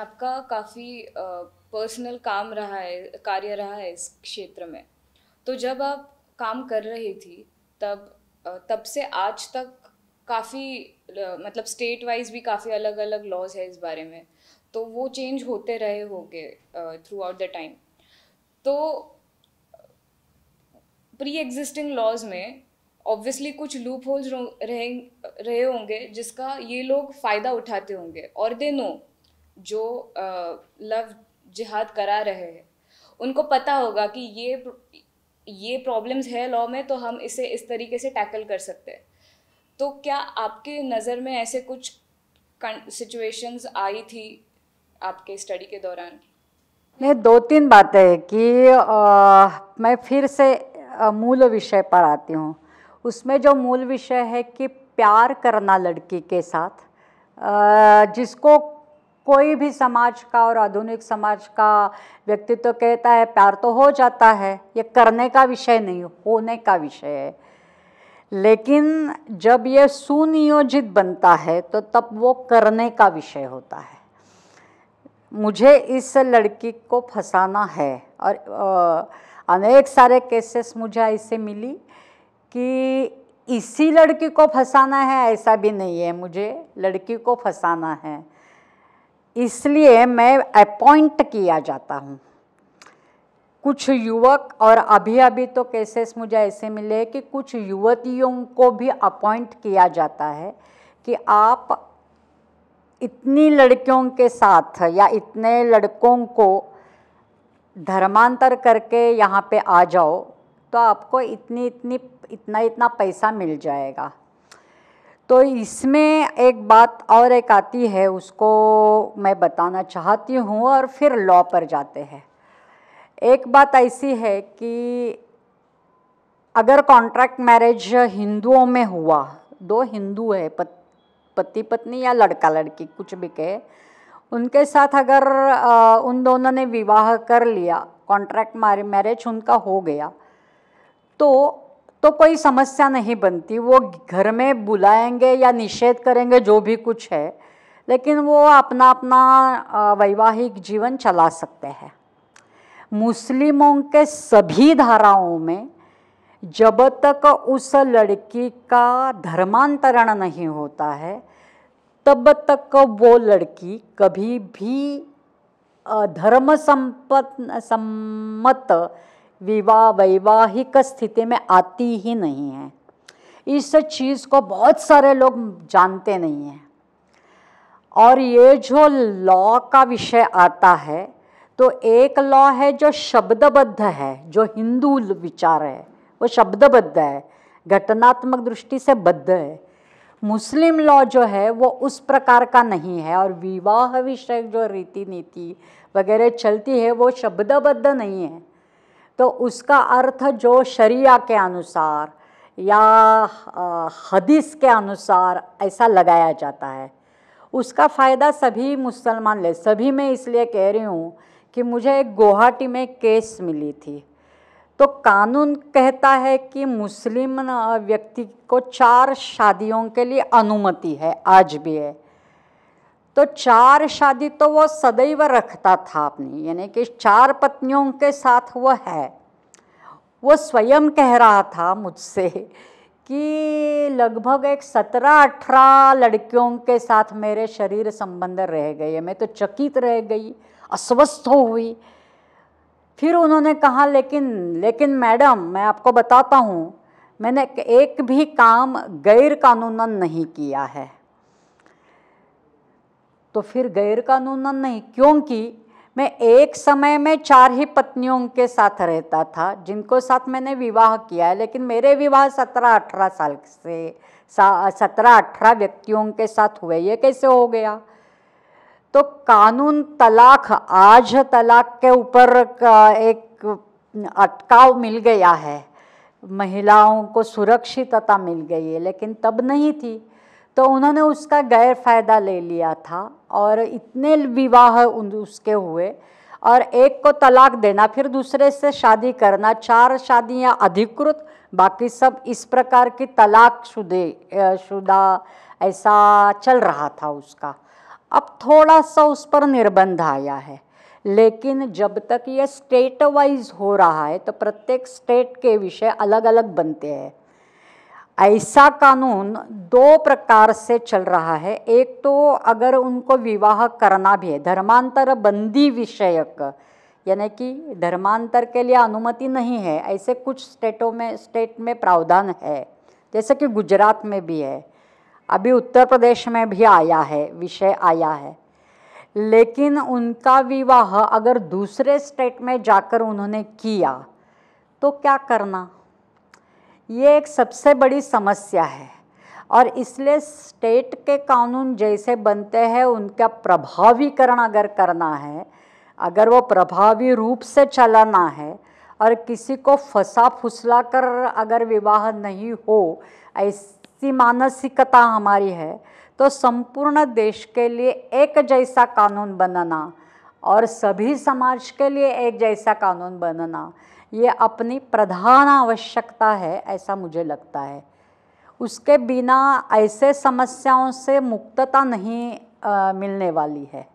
आपका काफ़ी पर्सनल काम रहा है कार्य रहा है इस क्षेत्र में तो जब आप काम कर रही थी तब तब से आज तक काफ़ी मतलब स्टेट वाइज भी काफ़ी अलग अलग लॉज है इस बारे में तो वो चेंज होते रहे होंगे थ्रू आउट द टाइम तो प्री एग्जिस्टिंग लॉज में ऑब्वियसली कुछ लूप होल्स रहे रहे होंगे जिसका ये लोग फ़ायदा उठाते होंगे और दे नो जो लव जिहाद करा रहे हैं उनको पता होगा कि ये ये प्रॉब्लम्स है लॉ में तो हम इसे इस तरीके से टैकल कर सकते हैं तो क्या आपके नज़र में ऐसे कुछ सिचुएशंस आई थी आपके स्टडी के दौरान नहीं दो तीन बातें कि आ, मैं फिर से मूल विषय पर आती हूँ उसमें जो मूल विषय है कि प्यार करना लड़की के साथ आ, जिसको कोई भी समाज का और आधुनिक समाज का व्यक्तित्व तो कहता है प्यार तो हो जाता है ये करने का विषय नहीं होने का विषय है लेकिन जब ये सुनियोजित बनता है तो तब वो करने का विषय होता है मुझे इस लड़की को फंसाना है और अनेक सारे केसेस मुझे ऐसे मिली कि इसी लड़की को फंसाना है ऐसा भी नहीं है मुझे लड़की को फंसाना है इसलिए मैं अपॉइंट किया जाता हूँ कुछ युवक और अभी अभी तो केसेस मुझे ऐसे मिले कि कुछ युवतियों को भी अपॉइंट किया जाता है कि आप इतनी लड़कियों के साथ या इतने लड़कों को धर्मांतर करके यहाँ पे आ जाओ तो आपको इतनी इतनी इतना इतना पैसा मिल जाएगा तो इसमें एक बात और एक आती है उसको मैं बताना चाहती हूँ और फिर लॉ पर जाते हैं एक बात ऐसी है कि अगर कॉन्ट्रैक्ट मैरिज हिंदुओं में हुआ दो हिंदू है पति पत्नी या लड़का लड़की कुछ भी कहे उनके साथ अगर उन दोनों ने विवाह कर लिया कॉन्ट्रैक्ट मैरिज उनका हो गया तो तो कोई समस्या नहीं बनती वो घर में बुलाएंगे या निषेध करेंगे जो भी कुछ है लेकिन वो अपना अपना वैवाहिक जीवन चला सकते हैं मुस्लिमों के सभी धाराओं में जब तक उस लड़की का धर्मांतरण नहीं होता है तब तक वो लड़की कभी भी धर्म संपत सम्मत विवाह वैवाहिक स्थिति में आती ही नहीं है इस चीज़ को बहुत सारे लोग जानते नहीं हैं और ये जो लॉ का विषय आता है तो एक लॉ है जो शब्दबद्ध है जो हिंदू विचार है वो शब्दबद्ध है घटनात्मक दृष्टि से बद्ध है मुस्लिम लॉ जो है वो उस प्रकार का नहीं है और विवाह विषय जो रीति नीति वगैरह चलती है वो शब्दबद्ध नहीं है तो उसका अर्थ जो शरिया के अनुसार या हदीस के अनुसार ऐसा लगाया जाता है उसका फ़ायदा सभी मुसलमान ले सभी मैं इसलिए कह रही हूँ कि मुझे एक गुवाहाटी में केस मिली थी तो कानून कहता है कि मुस्लिम व्यक्ति को चार शादियों के लिए अनुमति है आज भी है तो चार शादी तो वो सदैव रखता था अपनी यानी कि चार पत्नियों के साथ वो है वो स्वयं कह रहा था मुझसे कि लगभग एक सत्रह अठारह लड़कियों के साथ मेरे शरीर संबंध रह गए मैं तो चकित रह गई अस्वस्थ हो हुई फिर उन्होंने कहा लेकिन लेकिन मैडम मैं आपको बताता हूँ मैंने एक भी काम गैर कानूनन नहीं किया है तो फिर गैरकानूनन नहीं क्योंकि मैं एक समय में चार ही पत्नियों के साथ रहता था जिनको साथ मैंने विवाह किया है लेकिन मेरे विवाह सत्रह अठारह साल से सत्रह अठारह व्यक्तियों के साथ हुए ये कैसे हो गया तो कानून तलाक आज तलाक के ऊपर एक अटकाव मिल गया है महिलाओं को सुरक्षितता मिल गई है लेकिन तब नहीं थी तो उन्होंने उसका गैर फायदा ले लिया था और इतने विवाह उसके हुए और एक को तलाक देना फिर दूसरे से शादी करना चार शादियां अधिकृत बाकी सब इस प्रकार की तलाक शुदे शुदा ऐसा चल रहा था उसका अब थोड़ा सा उस पर निर्बंध आया है लेकिन जब तक ये स्टेट वाइज हो रहा है तो प्रत्येक स्टेट के विषय अलग अलग बनते हैं ऐसा कानून दो प्रकार से चल रहा है एक तो अगर उनको विवाह करना भी है धर्मांतर बंदी विषयक यानी कि धर्मांतर के लिए अनुमति नहीं है ऐसे कुछ स्टेटों में स्टेट में प्रावधान है जैसे कि गुजरात में भी है अभी उत्तर प्रदेश में भी आया है विषय आया है लेकिन उनका विवाह अगर दूसरे स्टेट में जाकर उन्होंने किया तो क्या करना ये एक सबसे बड़ी समस्या है और इसलिए स्टेट के कानून जैसे बनते हैं उनका प्रभावीकरण अगर करना है अगर वो प्रभावी रूप से चलाना है और किसी को फंसा फुसला कर अगर विवाह नहीं हो ऐसी मानसिकता हमारी है तो संपूर्ण देश के लिए एक जैसा कानून बनना और सभी समाज के लिए एक जैसा कानून बनना ये अपनी प्रधान आवश्यकता है ऐसा मुझे लगता है उसके बिना ऐसे समस्याओं से मुक्तता नहीं आ, मिलने वाली है